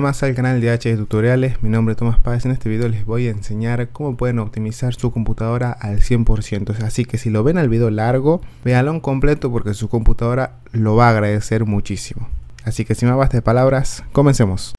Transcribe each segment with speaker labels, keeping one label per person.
Speaker 1: más al canal de H Tutoriales, mi nombre es Tomás Páez, en este video les voy a enseñar cómo pueden optimizar su computadora al 100%, así que si lo ven al video largo, véanlo en completo porque su computadora lo va a agradecer muchísimo. Así que sin más de palabras, comencemos.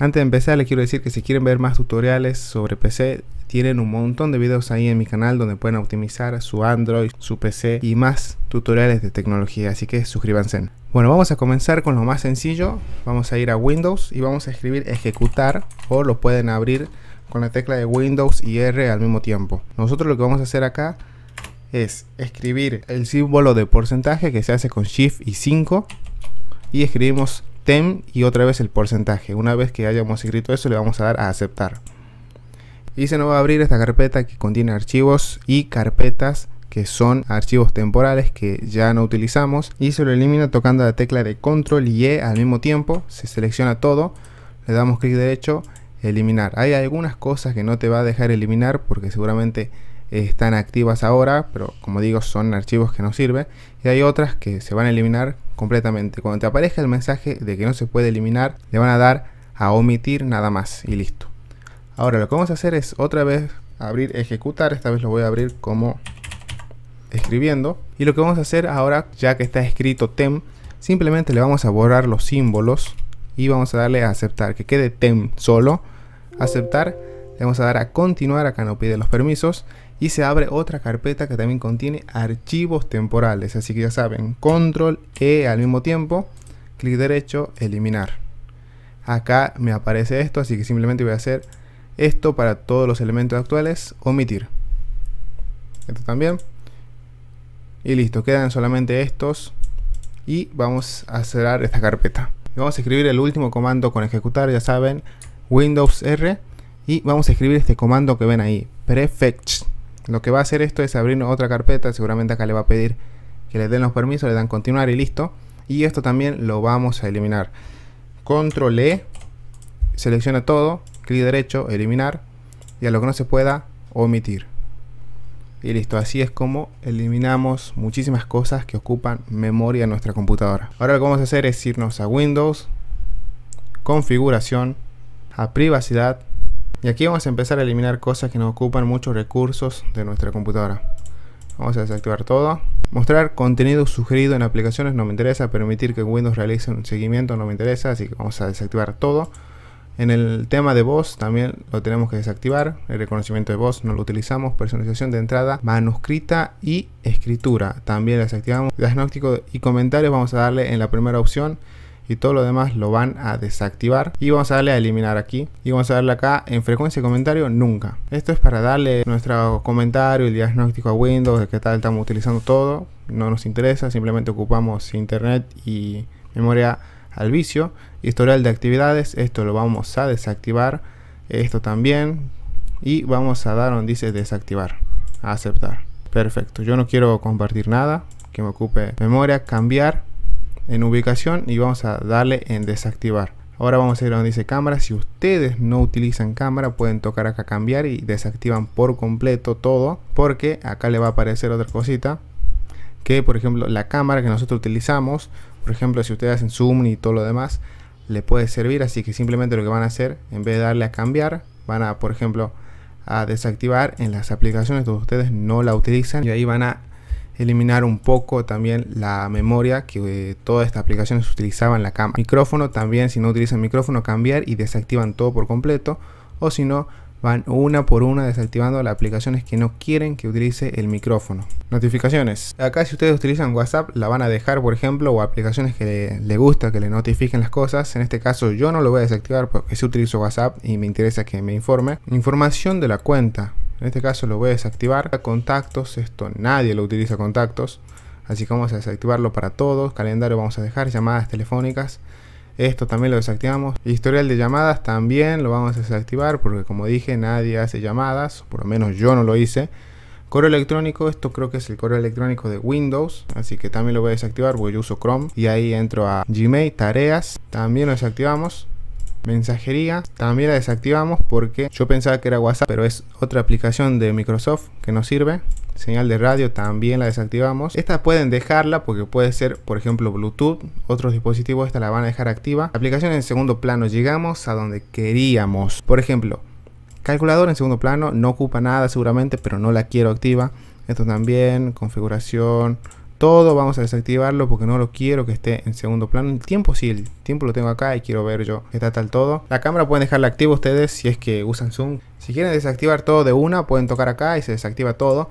Speaker 1: Antes de empezar les quiero decir que si quieren ver más tutoriales sobre PC tienen un montón de videos ahí en mi canal donde pueden optimizar su Android, su PC y más tutoriales de tecnología, así que suscríbanse. Bueno, vamos a comenzar con lo más sencillo. Vamos a ir a Windows y vamos a escribir ejecutar o lo pueden abrir con la tecla de Windows y R al mismo tiempo. Nosotros lo que vamos a hacer acá es escribir el símbolo de porcentaje que se hace con Shift y 5 y escribimos tem y otra vez el porcentaje. Una vez que hayamos escrito eso le vamos a dar a aceptar y se nos va a abrir esta carpeta que contiene archivos y carpetas que son archivos temporales que ya no utilizamos y se lo elimina tocando la tecla de control y E al mismo tiempo, se selecciona todo, le damos clic derecho, eliminar. Hay algunas cosas que no te va a dejar eliminar porque seguramente están activas ahora, pero como digo son archivos que no sirven y hay otras que se van a eliminar completamente. Cuando te aparezca el mensaje de que no se puede eliminar, le van a dar a omitir nada más y listo. Ahora lo que vamos a hacer es otra vez abrir ejecutar, esta vez lo voy a abrir como escribiendo. Y lo que vamos a hacer ahora, ya que está escrito tem, simplemente le vamos a borrar los símbolos y vamos a darle a aceptar, que quede tem solo, aceptar, le vamos a dar a continuar, acá no pide los permisos y se abre otra carpeta que también contiene archivos temporales, así que ya saben, control E al mismo tiempo, clic derecho, eliminar. Acá me aparece esto, así que simplemente voy a hacer esto para todos los elementos actuales, omitir. Esto también. Y listo, quedan solamente estos. Y vamos a cerrar esta carpeta. Vamos a escribir el último comando con ejecutar, ya saben, Windows R. Y vamos a escribir este comando que ven ahí, prefetch. Lo que va a hacer esto es abrir otra carpeta, seguramente acá le va a pedir que le den los permisos, le dan continuar y listo. Y esto también lo vamos a eliminar. Control E, selecciona todo, clic derecho, eliminar y a lo que no se pueda, omitir. Y listo, así es como eliminamos muchísimas cosas que ocupan memoria en nuestra computadora. Ahora lo que vamos a hacer es irnos a Windows, configuración, a privacidad y aquí vamos a empezar a eliminar cosas que nos ocupan muchos recursos de nuestra computadora. Vamos a desactivar todo. Mostrar contenido sugerido en aplicaciones no me interesa. Permitir que Windows realice un seguimiento no me interesa. Así que vamos a desactivar todo. En el tema de voz también lo tenemos que desactivar. El reconocimiento de voz no lo utilizamos. Personalización de entrada, manuscrita y escritura. También desactivamos. Diagnóstico y comentarios vamos a darle en la primera opción y todo lo demás lo van a desactivar y vamos a darle a eliminar aquí y vamos a darle acá en frecuencia de comentario nunca esto es para darle nuestro comentario el diagnóstico a Windows de qué tal estamos utilizando todo no nos interesa simplemente ocupamos internet y memoria al vicio Historial de actividades, esto lo vamos a desactivar. Esto también. Y vamos a dar donde dice desactivar. aceptar. Perfecto. Yo no quiero compartir nada que me ocupe memoria. Cambiar en ubicación y vamos a darle en desactivar. Ahora vamos a ir a donde dice cámara. Si ustedes no utilizan cámara, pueden tocar acá cambiar y desactivan por completo todo. Porque acá le va a aparecer otra cosita. Que por ejemplo la cámara que nosotros utilizamos. Por ejemplo, si ustedes hacen zoom y todo lo demás le puede servir, así que simplemente lo que van a hacer, en vez de darle a cambiar, van a, por ejemplo, a desactivar en las aplicaciones donde ustedes no la utilizan y ahí van a eliminar un poco también la memoria que esta eh, todas estas aplicaciones utilizaban la cámara. Micrófono también, si no utilizan micrófono, cambiar y desactivan todo por completo o si no, van una por una desactivando las aplicaciones que no quieren que utilice el micrófono. Notificaciones. Acá si ustedes utilizan WhatsApp la van a dejar por ejemplo o aplicaciones que le, gusta que le notifiquen las cosas. En este caso yo no lo voy a desactivar porque si utilizo WhatsApp y me interesa que me informe. Información de la cuenta. En este caso lo voy a desactivar. Contactos. Esto nadie lo utiliza contactos. Así que vamos a desactivarlo para todos. Calendario vamos a dejar. Llamadas telefónicas. Esto también lo desactivamos. Historial de llamadas también lo vamos a desactivar porque como dije nadie hace llamadas, por lo menos yo no lo hice. Correo electrónico, esto creo que es el correo electrónico de Windows, así que también lo voy a desactivar porque yo uso Chrome. Y ahí entro a Gmail, tareas, también lo desactivamos. Mensajería, también la desactivamos porque yo pensaba que era WhatsApp, pero es otra aplicación de Microsoft que no sirve señal de radio también la desactivamos esta pueden dejarla porque puede ser por ejemplo bluetooth otros dispositivos esta la van a dejar activa aplicación en segundo plano llegamos a donde queríamos por ejemplo calculador en segundo plano no ocupa nada seguramente pero no la quiero activa esto también configuración todo vamos a desactivarlo porque no lo quiero que esté en segundo plano el tiempo sí el tiempo lo tengo acá y quiero ver yo está tal todo la cámara pueden dejarla activa ustedes si es que usan zoom si quieren desactivar todo de una pueden tocar acá y se desactiva todo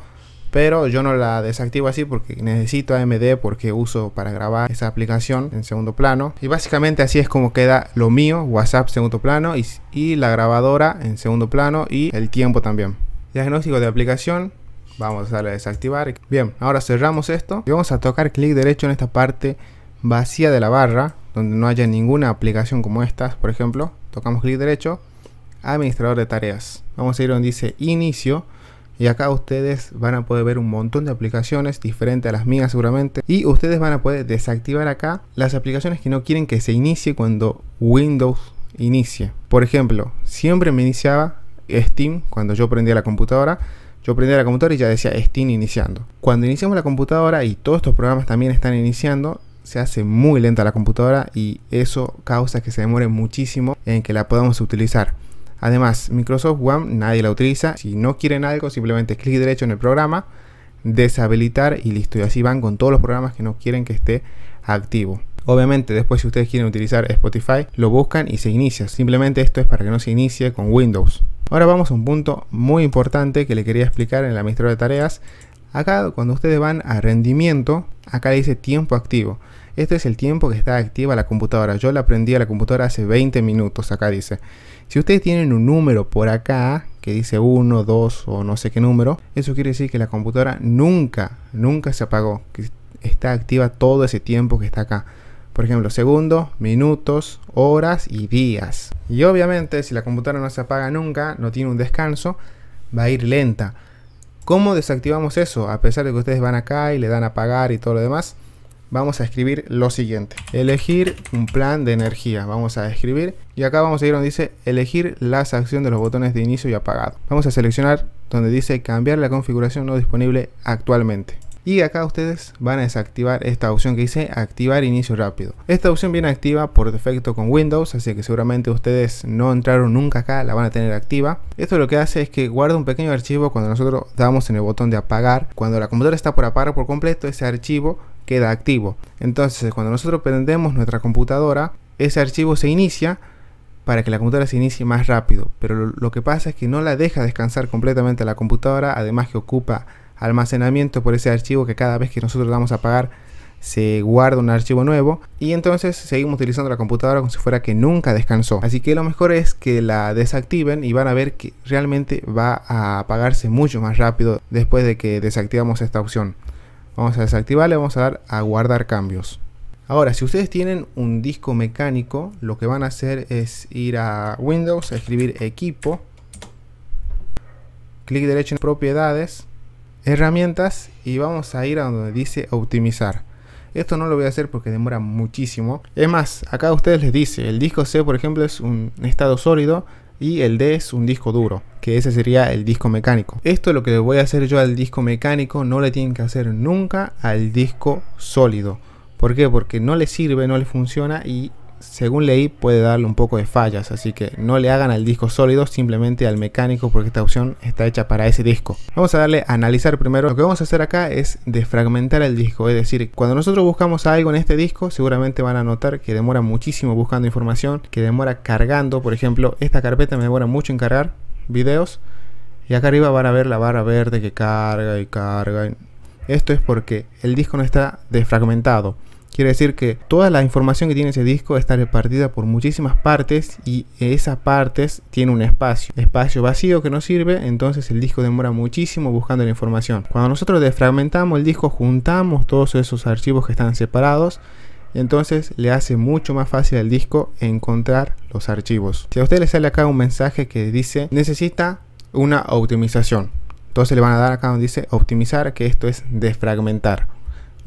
Speaker 1: pero yo no la desactivo así porque necesito AMD porque uso para grabar esa aplicación en segundo plano y básicamente así es como queda lo mío WhatsApp segundo plano y, la grabadora en segundo plano y el tiempo también diagnóstico de aplicación vamos a darle desactivar bien ahora cerramos esto y vamos a tocar clic derecho en esta parte vacía de la barra donde no haya ninguna aplicación como estas por ejemplo tocamos clic derecho administrador de tareas vamos a ir donde dice inicio y acá ustedes van a poder ver un montón de aplicaciones diferentes a las mías seguramente y ustedes van a poder desactivar acá las aplicaciones que no quieren que se inicie cuando Windows inicie. Por ejemplo, siempre me iniciaba Steam cuando yo prendía la computadora. Yo prendía la computadora y ya decía Steam iniciando. Cuando iniciamos la computadora y todos estos programas también están iniciando, se hace muy lenta la computadora y eso causa que se demore muchísimo en que la podamos utilizar. Además, Microsoft One nadie la utiliza. Si no quieren algo, simplemente clic derecho en el programa, deshabilitar y listo. Y así van con todos los programas que no quieren que esté activo. Obviamente después si ustedes quieren utilizar Spotify, lo buscan y se inicia. Simplemente esto es para que no se inicie con Windows. Ahora vamos a un punto muy importante que le quería explicar en la ministra de tareas. Acá cuando ustedes van a rendimiento, acá dice tiempo activo. Este es el tiempo que está activa la computadora. Yo la prendí a la computadora hace 20 minutos, acá dice. Si ustedes tienen un número por acá, que dice 1, 2 o no sé qué número, eso quiere decir que la computadora nunca, nunca se apagó, que está activa todo ese tiempo que está acá. Por ejemplo, segundos, minutos, horas y días. Y obviamente, si la computadora no se apaga nunca, no tiene un descanso, va a ir lenta. ¿Cómo desactivamos eso? A pesar de que ustedes van acá y le dan a apagar y todo lo demás vamos a escribir lo siguiente. Elegir un plan de energía. Vamos a escribir. Y acá vamos a ir donde dice elegir la sección de los botones de inicio y apagado. Vamos a seleccionar donde dice cambiar la configuración no disponible actualmente y acá ustedes van a desactivar esta opción que dice activar inicio rápido. Esta opción viene activa por defecto con Windows, así que seguramente ustedes no entraron nunca acá, la van a tener activa. Esto lo que hace es que guarda un pequeño archivo cuando nosotros damos en el botón de apagar. Cuando la computadora está por apagar por completo, ese archivo queda activo. Entonces, cuando nosotros prendemos nuestra computadora, ese archivo se inicia para que la computadora se inicie más rápido. Pero lo, que pasa es que no la deja descansar completamente la computadora, además que ocupa almacenamiento por ese archivo que cada vez que nosotros vamos a pagar se guarda un archivo nuevo y entonces seguimos utilizando la computadora como si fuera que nunca descansó. Así que lo mejor es que la desactiven y van a ver que realmente va a apagarse mucho más rápido después de que desactivamos esta opción. Vamos a desactivarla vamos a dar a guardar cambios. Ahora, si ustedes tienen un disco mecánico, lo que van a hacer es ir a Windows, escribir equipo, clic derecho en propiedades herramientas y vamos a ir a donde dice optimizar. Esto no lo voy a hacer porque demora muchísimo. Es más, acá a ustedes les dice, el disco C por ejemplo es un estado sólido y el D es un disco duro, que ese sería el disco mecánico. Esto lo que voy a hacer yo al disco mecánico, no le tienen que hacer nunca al disco sólido. ¿Por qué? Porque no le sirve, no le funciona y según leí, puede darle un poco de fallas, así que no le hagan al disco sólido, simplemente al mecánico, porque esta opción está hecha para ese disco. Vamos a darle a analizar primero. Lo que vamos a hacer acá es desfragmentar el disco, es decir, cuando nosotros buscamos algo en este disco, seguramente van a notar que demora muchísimo buscando información, que demora cargando, por ejemplo, esta carpeta me demora mucho en cargar videos, y acá arriba van a ver la barra verde que carga y carga. Esto es porque el disco no está desfragmentado. Quiere decir que toda la información que tiene ese disco está repartida por muchísimas partes y esas partes tienen un espacio. Espacio vacío que no sirve, entonces el disco demora muchísimo buscando la información. Cuando nosotros desfragmentamos el disco, juntamos todos esos archivos que están separados entonces le hace mucho más fácil al disco encontrar los archivos. Si a usted le sale acá un mensaje que dice necesita una optimización, entonces le van a dar acá donde dice optimizar, que esto es desfragmentar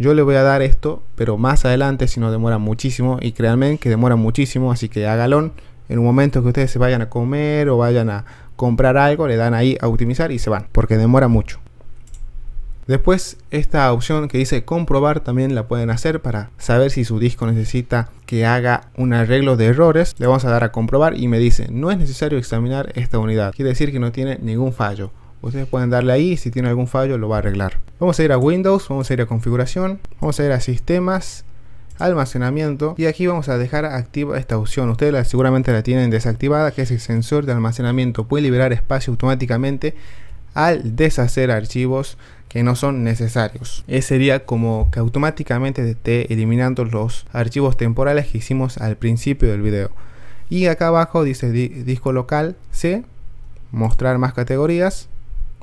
Speaker 1: yo le voy a dar esto, pero más adelante si no demora muchísimo, y créanme que demora muchísimo, así que hágalo en un momento que ustedes se vayan a comer o vayan a comprar algo, le dan ahí a optimizar y se van, porque demora mucho. Después esta opción que dice comprobar también la pueden hacer para saber si su disco necesita que haga un arreglo de errores. Le vamos a dar a comprobar y me dice no es necesario examinar esta unidad. Quiere decir que no tiene ningún fallo. Ustedes pueden darle ahí, si tiene algún fallo lo va a arreglar. Vamos a ir a Windows, vamos a ir a configuración, vamos a ir a sistemas, almacenamiento y aquí vamos a dejar activa esta opción. Ustedes seguramente la tienen desactivada que es el sensor de almacenamiento. Puede liberar espacio automáticamente al deshacer archivos que no son necesarios. Ese sería como que automáticamente esté eliminando los archivos temporales que hicimos al principio del video. Y acá abajo dice disco local C, mostrar más categorías,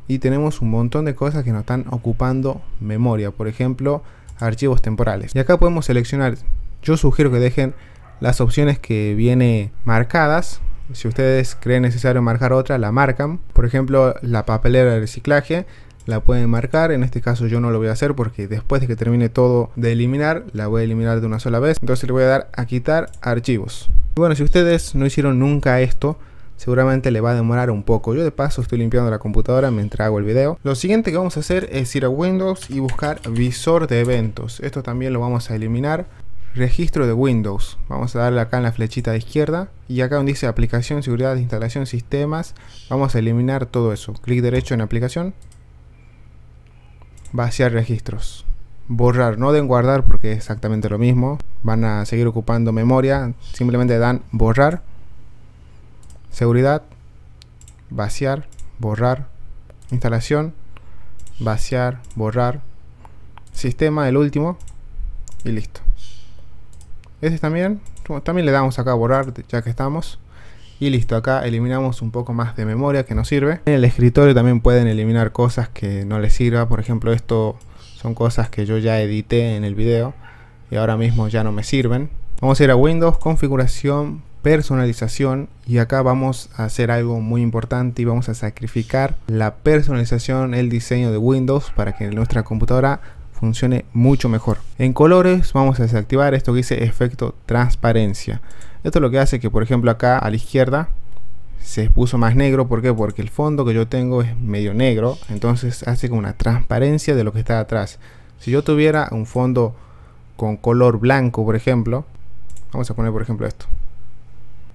Speaker 1: y tenemos un montón de cosas que nos están ocupando memoria, por ejemplo, archivos temporales. Y acá podemos seleccionar, yo sugiero que dejen las opciones que viene marcadas, si ustedes creen necesario marcar otra, la marcan. Por ejemplo, la papelera de reciclaje la pueden marcar. En este caso yo no lo voy a hacer porque después de que termine todo de eliminar, la voy a eliminar de una sola vez. Entonces le voy a dar a quitar archivos. Y bueno, si ustedes no hicieron nunca esto, seguramente le va a demorar un poco. Yo de paso estoy limpiando la computadora mientras hago el video. Lo siguiente que vamos a hacer es ir a Windows y buscar visor de eventos. Esto también lo vamos a eliminar. Registro de Windows. Vamos a darle acá en la flechita de izquierda. Y acá donde dice aplicación, seguridad, instalación, sistemas. Vamos a eliminar todo eso. Clic derecho en aplicación. Vaciar registros borrar, no den guardar porque es exactamente lo mismo, van a seguir ocupando memoria, simplemente dan borrar seguridad, vaciar, borrar, instalación, vaciar, borrar, sistema, el último, y listo. Ese también, también le damos acá a borrar ya que estamos. Y listo, acá eliminamos un poco más de memoria que nos sirve. En el escritorio también pueden eliminar cosas que no les sirva. Por ejemplo, esto son cosas que yo ya edité en el video y ahora mismo ya no me sirven. Vamos a ir a Windows, configuración, personalización y acá vamos a hacer algo muy importante y vamos a sacrificar la personalización, el diseño de Windows para que nuestra computadora funcione mucho mejor. En colores vamos a desactivar esto que dice efecto transparencia. Esto es lo que hace que por ejemplo acá a la izquierda se puso más negro, ¿por Porque el fondo que yo tengo es medio negro, entonces hace como una transparencia de lo que está atrás. Si yo tuviera un fondo con color blanco, por ejemplo, vamos a poner por ejemplo esto.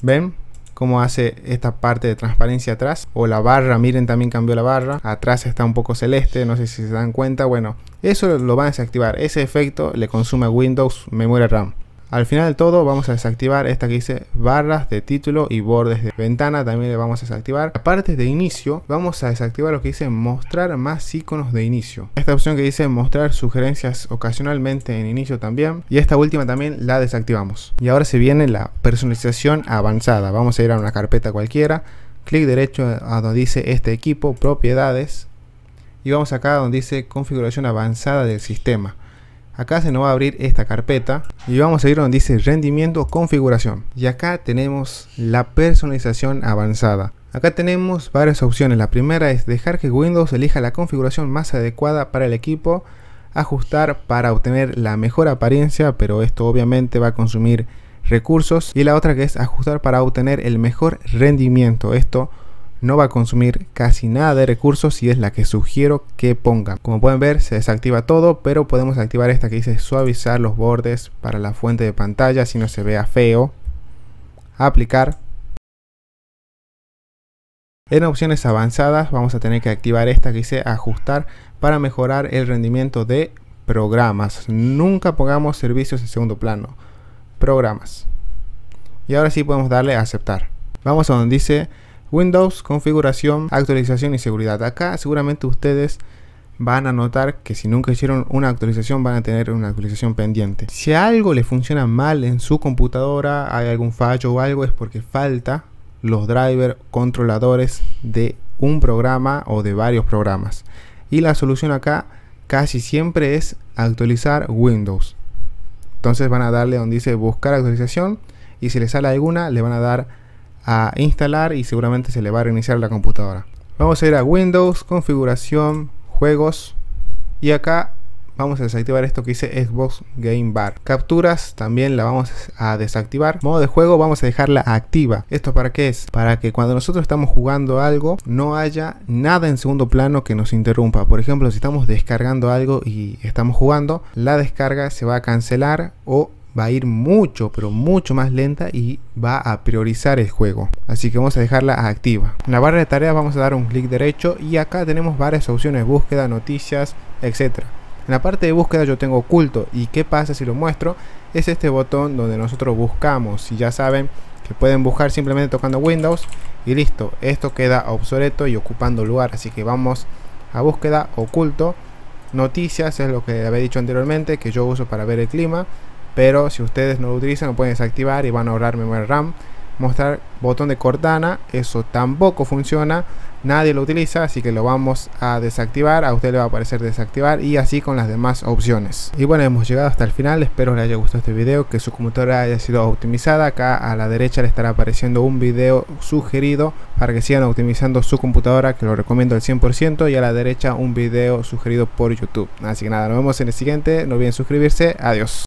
Speaker 1: ¿Ven? cómo hace esta parte de transparencia atrás o la barra, miren también cambió la barra, atrás está un poco celeste, no sé si se dan cuenta, bueno, eso lo van a desactivar, ese efecto le consume a Windows memoria RAM. Al final del todo vamos a desactivar esta que dice barras de título y bordes de ventana, también le vamos a desactivar. Aparte de inicio, vamos a desactivar lo que dice mostrar más iconos de inicio. Esta opción que dice mostrar sugerencias ocasionalmente en inicio también. Y esta última también la desactivamos. Y ahora se viene la personalización avanzada. Vamos a ir a una carpeta cualquiera, clic derecho a donde dice este equipo, propiedades. Y vamos acá donde dice configuración avanzada del sistema acá se nos va a abrir esta carpeta y vamos a ir donde dice rendimiento configuración y acá tenemos la personalización avanzada acá tenemos varias opciones la primera es dejar que Windows elija la configuración más adecuada para el equipo ajustar para obtener la mejor apariencia pero esto obviamente va a consumir recursos y la otra que es ajustar para obtener el mejor rendimiento esto no va a consumir casi nada de recursos si es la que sugiero que ponga. Como pueden ver se desactiva todo pero podemos activar esta que dice suavizar los bordes para la fuente de pantalla si no se vea feo. Aplicar. En opciones avanzadas vamos a tener que activar esta que dice ajustar para mejorar el rendimiento de programas. Nunca pongamos servicios en segundo plano. Programas. Y ahora sí podemos darle a aceptar. Vamos a donde dice Windows, configuración, actualización y seguridad. Acá seguramente ustedes van a notar que si nunca hicieron una actualización van a tener una actualización pendiente. Si algo le funciona mal en su computadora, hay algún fallo o algo, es porque falta los drivers controladores de un programa o de varios programas. Y la solución acá casi siempre es actualizar Windows. Entonces van a darle donde dice buscar actualización y si les sale alguna le van a dar a instalar y seguramente se le va a reiniciar la computadora. Vamos a ir a Windows, configuración, juegos y acá vamos a desactivar esto que dice Xbox Game Bar. Capturas también la vamos a desactivar. Modo de juego vamos a dejarla activa. ¿Esto para qué es? Para que cuando nosotros estamos jugando algo no haya nada en segundo plano que nos interrumpa. Por ejemplo, si estamos descargando algo y estamos jugando, la descarga se va a cancelar o va a ir mucho, pero mucho más lenta y va a priorizar el juego. Así que vamos a dejarla activa. En la barra de tareas vamos a dar un clic derecho y acá tenemos varias opciones, búsqueda, noticias, etcétera. En la parte de búsqueda yo tengo oculto y qué pasa si lo muestro es este botón donde nosotros buscamos. Si ya saben que pueden buscar simplemente tocando Windows y listo. Esto queda obsoleto y ocupando lugar. Así que vamos a búsqueda, oculto, noticias es lo que había dicho anteriormente que yo uso para ver el clima pero si ustedes no lo utilizan, lo pueden desactivar y van a ahorrar memoria RAM. Mostrar botón de Cortana, eso tampoco funciona. Nadie lo utiliza, así que lo vamos a desactivar. A usted le va a aparecer desactivar y así con las demás opciones. Y bueno, hemos llegado hasta el final. Espero les haya gustado este video, que su computadora haya sido optimizada. Acá a la derecha le estará apareciendo un video sugerido para que sigan optimizando su computadora, que lo recomiendo al 100%. Y a la derecha un video sugerido por YouTube. Así que nada, nos vemos en el siguiente. No olviden suscribirse. Adiós.